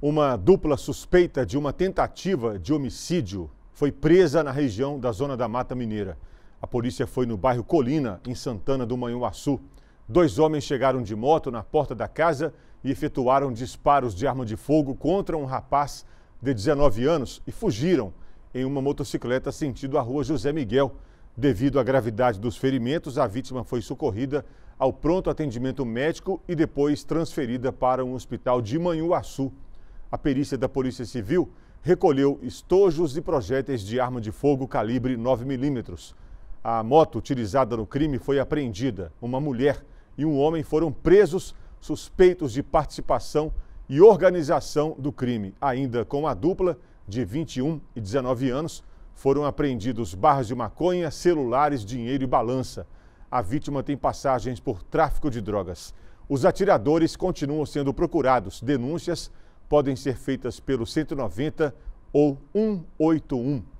Uma dupla suspeita de uma tentativa de homicídio foi presa na região da Zona da Mata Mineira. A polícia foi no bairro Colina, em Santana do Manhuaçu. Dois homens chegaram de moto na porta da casa e efetuaram disparos de arma de fogo contra um rapaz de 19 anos e fugiram em uma motocicleta sentido a rua José Miguel. Devido à gravidade dos ferimentos, a vítima foi socorrida ao pronto atendimento médico e depois transferida para um hospital de Manhuaçu a perícia da Polícia Civil recolheu estojos e projéteis de arma de fogo calibre 9mm. A moto utilizada no crime foi apreendida. Uma mulher e um homem foram presos, suspeitos de participação e organização do crime. Ainda com a dupla, de 21 e 19 anos, foram apreendidos barras de maconha, celulares, dinheiro e balança. A vítima tem passagens por tráfico de drogas. Os atiradores continuam sendo procurados. Denúncias podem ser feitas pelo 190 ou 181.